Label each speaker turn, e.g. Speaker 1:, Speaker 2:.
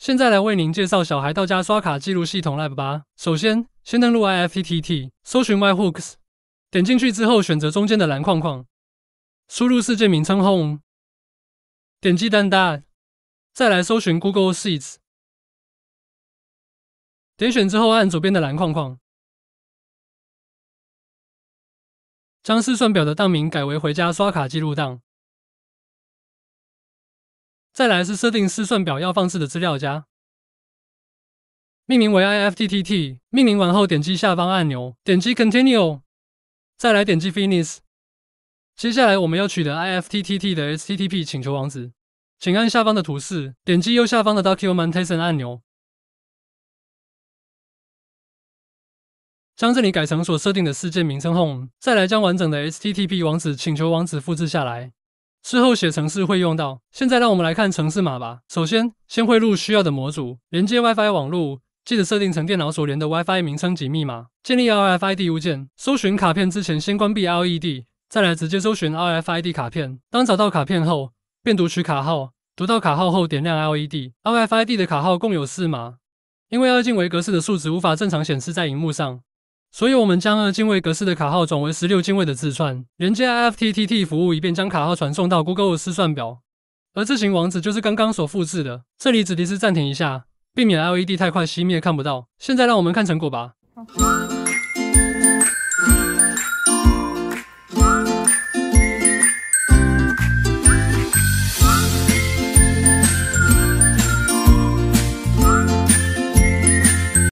Speaker 1: 现在来为您介绍小孩到家刷卡记录系统来吧。首先，先登录 IFTTT，搜寻 MyHooks，点进去之后选择中间的蓝框框，输入事件名称 Home，点击 Done a 搭，再来搜寻 Google Sheets，
Speaker 2: 点选之后按左边的蓝框框，将试算表的档名改为回家刷卡记录档。再来是设定试算表要放置的资料夹，
Speaker 1: 命名为 IFTTT。命名完后，点击下方按钮，点击 Continue。再来点击 Finish。接下来我们要取得 IFTTT 的 HTTP 请求网址，请按下方的图示，点击右下方的 Documentation
Speaker 2: 按钮，将这里
Speaker 1: 改成所设定的事件名称后，再来将完整的 HTTP 网址请求网址复制下来。事后写程式会用到。现在让我们来看程式码吧。首先，先汇入需要的模组，连接 WiFi 网络，记得设定成电脑所连的 WiFi 名称及密码。建立 RFID 物件，搜寻卡片之前先关闭 LED，再来直接搜寻 RFID 卡片。当找到卡片后，便读取卡号。读到卡号后点亮 LED。RFID 的卡号共有四码，因为二进为格式的数值无法正常显示在荧幕上。所以我们将二进位格式的卡号转为十六进位的字串，连接 F T T T 服务，以便将卡号传送到 Google 的试算表。而这行网址就是刚刚所复制的。这里只提示暂停一下，避免 L E D 太快熄灭看不到。现在让我们看成果吧。